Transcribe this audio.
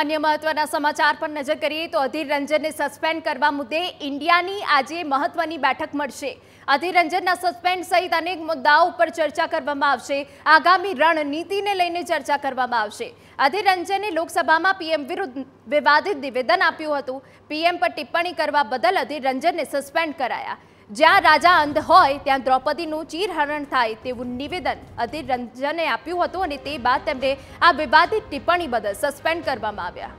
અન્ય મહત્વના સમાચાર પર નજર કરીએ તો અધિર રંજનને સસ્પેન્ડ કરવા મુદ્દે ઇન્ડિયાની આજે મહત્વની બેઠક મળશે અધીર રંજનના સસ્પેન્ડ સહિત અનેક મુદ્દાઓ ઉપર ચર્ચા કરવામાં આવશે આગામી રણનીતિને લઈને ચર્ચા કરવામાં આવશે અધીર રંજને લોકસભામાં પીએમ વિરુદ્ધ વિવાદિત નિવેદન આપ્યું હતું પીએમ પર ટિપ્પણી કરવા બદલ અધીર રંજનને સસ્પેન્ડ કરાયા જ્યાં રાજા અંધ હોય ત્યાં દ્રૌપદીનું ચીરહરણ થાય તેવું નિવેદન અધિર રંજને આપ્યું હતું અને તે બાદ તેમને આ વિવાદિત ટિપ્પણી બદલ સસ્પેન્ડ કરવામાં આવ્યા